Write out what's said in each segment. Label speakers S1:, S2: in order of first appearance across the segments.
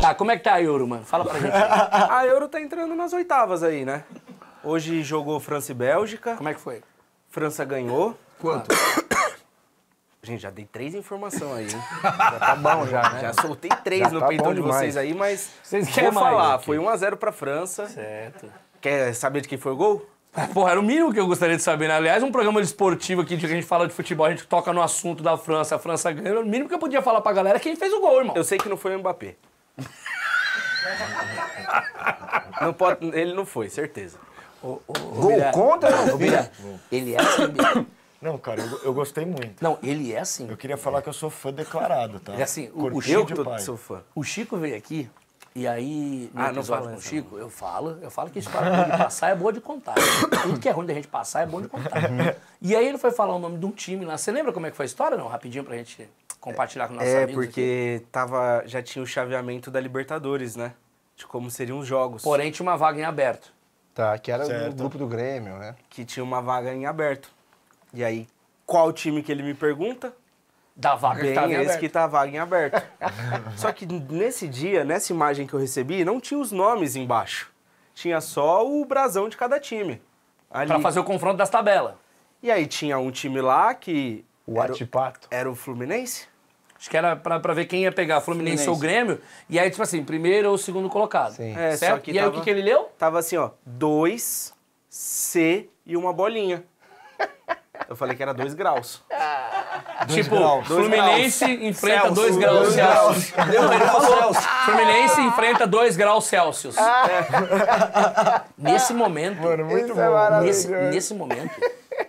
S1: Tá, como é que tá a Euro, mano? Fala pra gente. a Euro tá entrando nas oitavas aí, né? Hoje jogou França e Bélgica. Como é que foi? França ganhou. Quanto? Gente, já dei três informações aí, hein? Já tá bom já, né? Já soltei três já no tá peitão de vocês aí, mas vocês vou falar. foi 1x0 pra França. Certo. Quer saber de quem foi o gol?
S2: Porra, era o mínimo que eu gostaria de saber, né? Aliás, um programa esportivo aqui, que a gente fala de futebol, a gente toca no assunto da França, a França ganha. o mínimo que eu podia falar pra galera é quem fez o gol, irmão. Eu sei que não
S1: foi o Mbappé. não pode, ele não foi, certeza. O, o, gol Bira, contra? Não, Bilha, ele é assim Não, cara, eu,
S3: eu, gostei muito. Não, ele é assim. Eu queria falar que eu sou fã declarado, tá? É assim, o, Chico, de pai. sou fã. O Chico veio aqui, e aí,
S1: no ah, episódio com o Chico,
S2: eu falo, eu falo que história de passar é boa de contar. Tudo que é ruim da gente passar é bom de contar. e aí ele foi falar o nome de um time lá. Você lembra como é que foi a história, não? Rapidinho pra gente compartilhar com nossos é, amigos. É, porque
S1: aqui. tava, já tinha o chaveamento da Libertadores, né? De como seriam os jogos. Porém, tinha uma vaga em aberto. Tá, que era certo. o grupo do Grêmio, né? Que tinha uma vaga em aberto. E aí, qual time que ele me pergunta?
S2: Da vaga tá Bem, que tava esse que
S1: tá vaga em aberto. Só que nesse dia, nessa imagem que eu recebi, não tinha os nomes embaixo. Tinha só o brasão de cada time. Ali. Pra fazer o confronto das tabelas. E aí tinha um time lá que. O era, Atipato. Era o Fluminense?
S2: Acho que era pra, pra ver quem ia pegar, Fluminense, Fluminense. ou Grêmio. E aí,
S1: tipo assim, primeiro ou segundo colocado. Sim. É, certo? Só que e tava, aí o que, que ele leu? Tava assim, ó, 2, C e uma bolinha. Eu falei que era 2 graus. tipo, Fluminense graus. enfrenta 2 graus, Celsius.
S2: ele falou. Fluminense enfrenta 2 graus Celsius. Nesse momento. Mano, muito é bom. É nesse, nesse momento.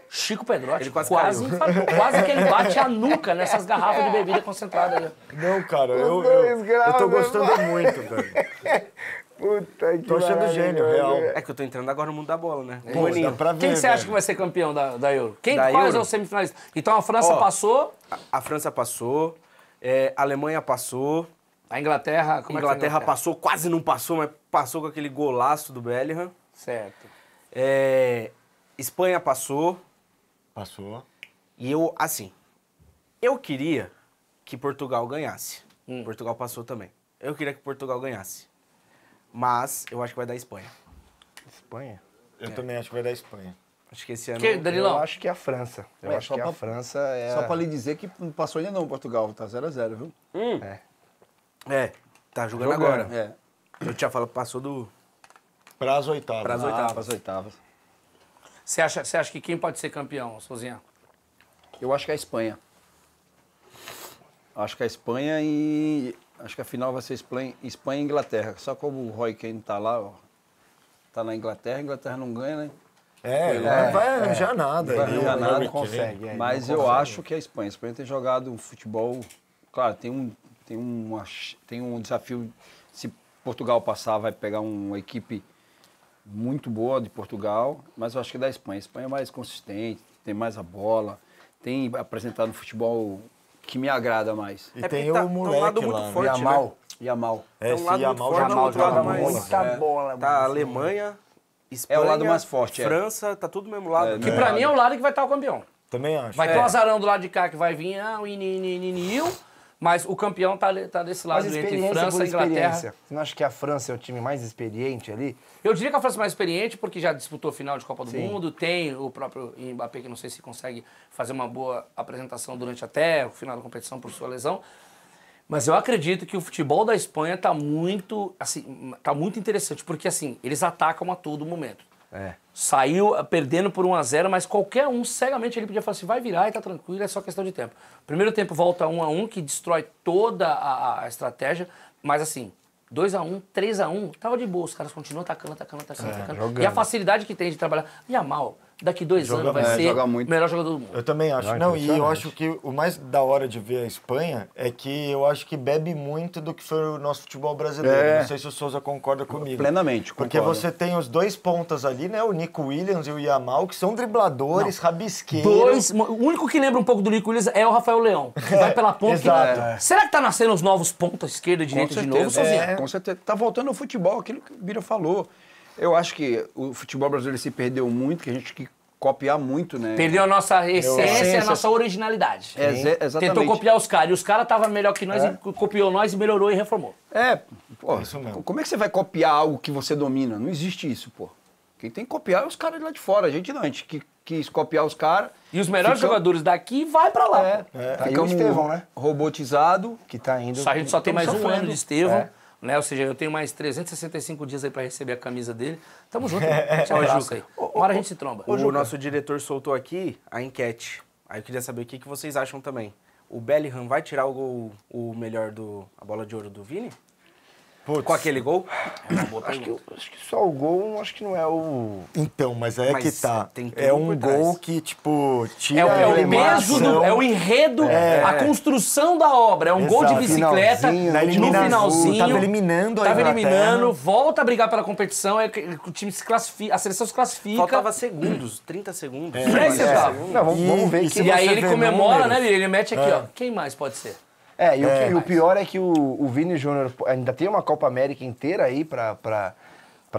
S2: Chico Pedrotti quase, quase, quase que ele bate a nuca nessas garrafas de bebida concentrada. Né?
S3: Não, cara, eu, eu, eu, tô né, gostando muito, velho. Puta que Tô achando gênio, real. É.
S1: é que eu tô entrando agora no mundo da bola, né? Pô, dá pra ver, Quem você acha que vai ser campeão da, da Euro? Quem, da quais Euro? é o semifinalista? Então a França Ó, passou. A, a, França passou, é, a Alemanha passou. A Inglaterra, como é Inglaterra, é Inglaterra passou, quase não passou, mas passou com aquele golaço do Bellingham. Certo. É, Espanha passou. Passou. E eu, assim, eu queria que Portugal ganhasse. Hum. Portugal passou também. Eu queria que Portugal ganhasse. Mas eu acho que vai dar Espanha. Espanha? Eu é. também acho que vai dar Espanha. Acho que esse ano. Que, Danilão? Eu acho que é a França. Eu é, acho que é pra, a
S4: França é. Só pra lhe dizer que não passou ainda não, Portugal. Tá 0x0, viu? Hum. É.
S1: É, tá jogando, jogando. agora. É. Eu tinha falado passou do. Para as oitavas. Para as ah,
S2: oitavas. Ah, para as oitavas. Você acha, você acha que quem pode ser campeão, Sozinha?
S4: Eu acho que é a Espanha. Acho que é a Espanha e acho que a final vai ser Espanha, e Inglaterra. Só como o Roy Kane tá lá, ó, tá na Inglaterra, a Inglaterra não ganha, né? É, não vai arranjar é, nada. Não vai arranjar nada. Né? Não consegue, é, mas não eu consegue. acho que é a Espanha. A Espanha tem jogado um futebol. Claro, tem um, tem um, tem um desafio. Se Portugal passar, vai pegar uma equipe muito boa de Portugal, mas eu acho que é da Espanha. A Espanha é mais consistente, tem mais a bola, tem apresentado um futebol que me agrada mais. E é tem tá o moleque tá um lá, muito né? forte, Yamal. Né? Yamal. É, é um lado Yamal muito forte, Yamal, outro lado mais... Muita é, bola.
S1: Tá a Alemanha, Espanha, é o lado mais forte, é. França, tá tudo do mesmo lado. É, que né? pra mim é o
S2: lado que vai estar o campeão.
S1: Também acho. Vai ter é. o
S2: azarão do lado de cá que vai vir, ah, o Ininininil. Mas o campeão está tá desse lado, entre França e Inglaterra. Você
S1: não acha que a França é o time mais experiente ali?
S2: Eu diria que a França é mais experiente, porque já disputou final de Copa do Sim. Mundo, tem o próprio Mbappé, que não sei se consegue fazer uma boa apresentação durante até o final da competição por sua lesão. Mas eu acredito que o futebol da Espanha está muito, assim, tá muito interessante, porque assim, eles atacam a todo momento. É. Saiu eh, perdendo por 1 x 0 mas qualquer um, cegamente, ele podia falar assim: vai virar e tá tranquilo, é só questão de tempo. Primeiro tempo volta 1 x 1 que destrói toda a, a estratégia, mas assim, 2 x 1 3 x 1 tava de boa, os caras continuam atacando, atacando, atacando, é, atacando. E a facilidade que tem de trabalhar. mal, daqui dois joga, anos vai é, ser o
S3: melhor jogador do mundo. Eu também acho. Não, não e eu acho que o mais da hora de ver a Espanha é que eu acho que bebe muito do que foi o nosso futebol brasileiro. É. Não sei se o Souza concorda comigo. Plenamente, concordo. Porque você tem os dois pontas ali, né? O Nico Williams e o Yamal, que são dribladores, rabisqueiros. Dois, o único que lembra um pouco do Nico Williams é o Rafael Leão, que é, vai pela
S4: ponta. Exato. Que... É.
S3: Será que tá nascendo os novos pontas, esquerda
S2: e direita de novo, Souza? É,
S4: com certeza. Tá voltando ao futebol, aquilo que o Bira falou. Eu acho que o futebol brasileiro se perdeu muito, que a gente que copiar muito, né? Perdeu a nossa essência, a nossa
S2: originalidade. É, exatamente. Tentou copiar os caras. E os caras estavam melhor que nós, é.
S4: e copiou nós e melhorou e reformou. É, pô, é isso mesmo. como é que você vai copiar algo que você domina? Não existe isso, pô. Quem tem que copiar é os caras lá de fora. A gente não, a gente que quis copiar os caras. E os melhores jogadores daqui vai para lá. É, é. Tá aí o Estevão, né? Robotizado. Que tá indo. Só, a gente só tem mais sofrendo. um ano de Estevão. É.
S2: Né? Ou seja, eu tenho mais 365 dias aí para receber a camisa dele. Tamo junto. Tchau, é, Juca
S1: Uma hora a gente se tromba. O, o nosso diretor soltou aqui a enquete. Aí eu queria saber o que, que vocês acham também. O Bellingham vai tirar o, o melhor do a bola de ouro do Vini? com aquele gol? É acho, que, acho, que, só o gol,
S3: acho que não é o. Então, mas é mas que tá. É um gol que, tipo, tira. É, o, é o peso, do, é o enredo, é. a
S2: construção da obra. É um Exato. gol de bicicleta no finalzinho. Tava eliminando a Tava eliminando, volta a brigar pela competição, é, o time se classifica, a seleção se classifica. Faltava segundos, 30 segundos. É, é. é. Não, vamos, vamos ver e, E aí ele comemora, números. né, Ele mete aqui, é. ó. Quem mais pode ser?
S1: É, e, o, que, é, e o, pior é que o, o Vini Júnior ainda tem uma Copa América inteira aí para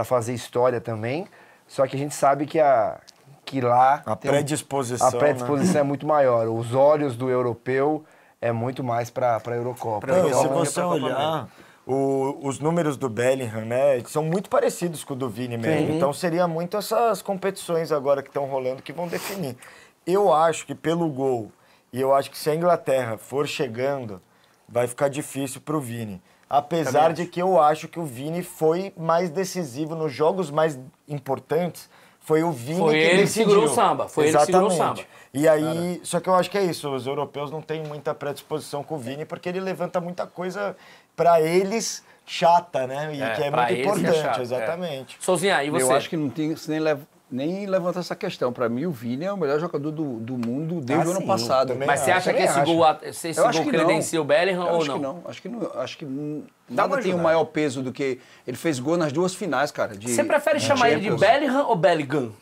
S1: fazer história também. Só que a gente sabe que, a, que lá. A predisposição. Um, a predisposição né? é muito maior. Os olhos do europeu é muito mais para a Eurocopa. então, se você é olhar.
S3: O, os números do Bellingham, né, são muito parecidos com o do Vini mesmo. Sim. Então seria muito essas competições agora que estão rolando que vão definir. Eu acho que pelo gol, e eu acho que se a Inglaterra for chegando, vai ficar difícil para o Vini. Apesar de que eu acho que o Vini foi mais decisivo nos jogos mais importantes. Foi o Vini foi que ele decidiu. segurou o samba. Foi Exatamente. ele que segurou o samba. E aí, Cara. só que eu acho que é isso. Os europeus não têm muita predisposição com o Vini porque ele levanta muita coisa para eles chata, né? E é, que é muito é importante, é chato, exatamente. É. Sozinha, e você? Eu acho que
S4: não tem, você nem leva, nem levantar essa questão. Para mim, o Vini é o melhor jogador do, do mundo desde ah, o ano sim, passado. Mas acho. você acha que esse gol, esse eu gol credencia o Bellingham ou não? não? Acho que não. Acho que não. Nada tem um maior peso do que... Ele fez gol nas duas finais, cara. De, você prefere chamar Champions. ele de Bellingham ou Bellingham?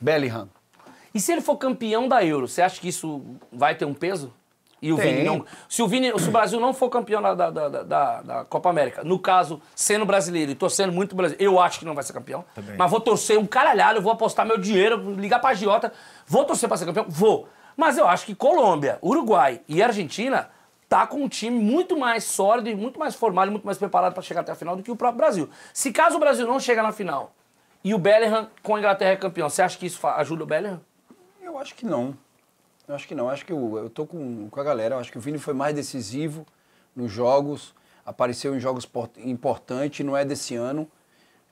S4: Bellingham. E se ele for campeão da Euro, você acha que isso
S2: vai ter um peso? E o Vini não. Se o, Vini, se o Brasil não for campeão da, da, da, da, Copa América, no caso, sendo brasileiro e torcendo muito brasileiro, eu acho que não vai ser campeão. Também. Mas vou torcer um caralhado, vou apostar meu dinheiro, ligar pra agiota, vou torcer pra ser campeão? Vou. Mas eu acho que Colômbia, Uruguai e Argentina tá com um time muito mais sólido e muito mais formado, muito mais preparado para chegar até a final do que o próprio Brasil. Se caso o Brasil não chega na final e o Bellingham com a Inglaterra é campeão, você acha que isso ajuda o Bellingham?
S4: Eu acho que não. Eu acho que não. Acho que eu, eu tô com, com a galera. Eu acho que o Vini foi mais decisivo nos jogos, apareceu em jogos importantes, não é desse ano.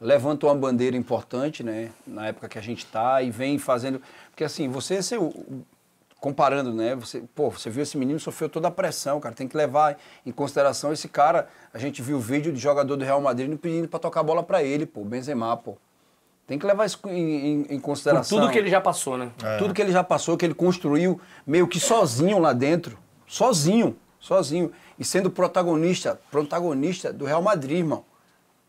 S4: Levantou uma bandeira importante, né? Na época que a gente tá e vem fazendo. Porque assim, você ser comparando, né? Você, pô, você viu esse menino sofreu toda a pressão, cara. Tem que levar em consideração esse cara. A gente viu o vídeo de jogador do Real Madrid pedindo para tocar a bola para ele, pô, Benzema, pô. Tem que levar isso em, em, em consideração. Por tudo que
S2: ele já passou, né? É. Tudo que
S4: ele já passou, que ele construiu meio que sozinho lá dentro. Sozinho, sozinho. E sendo protagonista, protagonista do Real Madrid, irmão.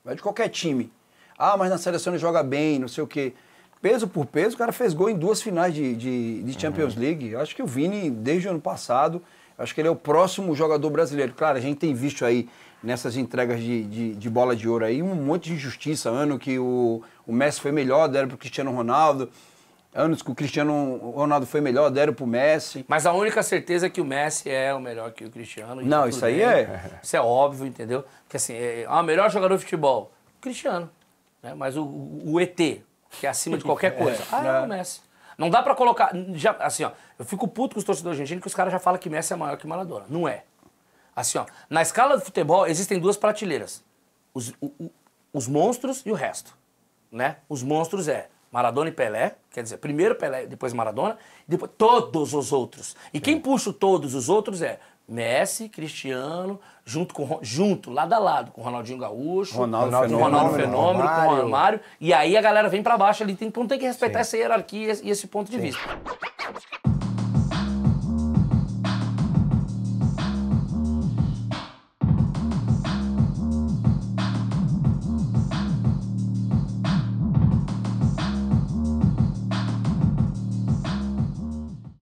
S4: Não é de qualquer time. Ah, mas na seleção ele joga bem, não sei o quê. Peso por peso, o cara fez gol em duas finais de, de, de Champions uhum. League. Eu acho que o Vini, desde o ano passado, Acho que ele é o próximo jogador brasileiro. Claro, a gente tem visto aí nessas entregas de, de, de bola de ouro aí um monte de injustiça. Ano que o, o Messi foi melhor, deram para o Cristiano Ronaldo. Anos que o Cristiano Ronaldo foi melhor, deram para o Messi. Mas
S2: a única certeza é que o Messi é o melhor que o Cristiano. Não, isso aí é. Isso é óbvio, entendeu? Porque assim, é, ah, o melhor jogador de futebol, Cristiano. Né? Mas o, o ET, que é acima de qualquer coisa. É, ah, é o Messi. Não dá para colocar. Já, assim, ó, eu fico puto com os torcedores argentinos que os caras já falam que Messi é maior que Maradona. Não é. Assim, ó, na escala do futebol existem duas prateleiras: os, o, o, os monstros e o resto. Né? Os monstros é Maradona e Pelé, quer dizer, primeiro Pelé, depois Maradona, depois todos os outros. E Sim. quem puxa todos os outros é Messi, Cristiano, junto, com, junto, lado a lado, com o Ronaldinho Gaúcho, Ronaldo com o Fenômeno, Ronaldo Fenômeno, Romário. com o Romário. E aí a galera vem para baixo ali, tem, não tem que respeitar Sim. essa hierarquia e esse ponto de Sim. vista.